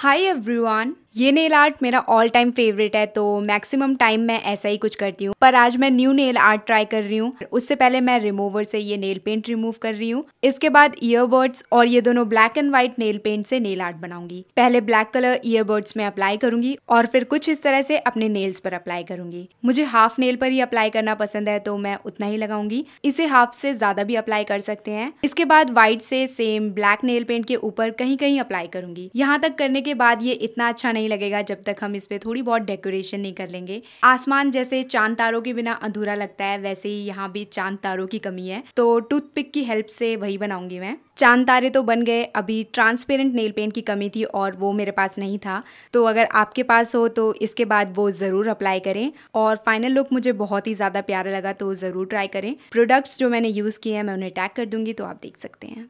Hi everyone, ये nail art मेरा all time favourite है तो मैक्सिमम टाइम मैं ऐसा ही कुछ करती हूँ पर आज मैं न्यू नेल आर्ट ट्राई कर रही हूँ उससे पहले मैं रिमूवर से ये नेल पेंट रिमूव कर रही हूँ इसके बाद ईयरबर्ड्स और ये दोनों black and white nail paint से नेल आर्ट बनाऊंगी पहले ब्लैक कलर ईयरबड्स में अप्लाई करूंगी और फिर कुछ इस तरह से अपने नेल्स पर अप्लाई करूंगी मुझे हाफ नेल पर ही अप्लाई करना पसंद है तो मैं उतना ही लगाऊंगी इसे हाफ से ज्यादा भी अप्लाई कर सकते हैं इसके बाद व्हाइट से सेम ब्लैक नेल पेंट के ऊपर कहीं कहीं अप्लाई करूंगी यहाँ तक करने के बाद ये इतना अच्छा नहीं नहीं लगेगा जब तक हम इस पर थोड़ी बहुत डेकोरेशन नहीं कर लेंगे आसमान जैसे चांद तारों के बिना अधूरा लगता है वैसे ही यहाँ भी चांद तारों की कमी है तो टूथपिक की हेल्प से वही बनाऊंगी मैं चांद तारे तो बन गए अभी ट्रांसपेरेंट नेल पेंट की कमी थी और वो मेरे पास नहीं था तो अगर आपके पास हो तो इसके बाद वो ज़रूर अप्लाई करें और फाइनल लुक मुझे बहुत ही ज़्यादा प्यारा लगा तो ज़रूर ट्राई करें प्रोडक्ट्स जो मैंने यूज़ किए हैं मैं उन्हें टैग कर दूंगी तो आप देख सकते हैं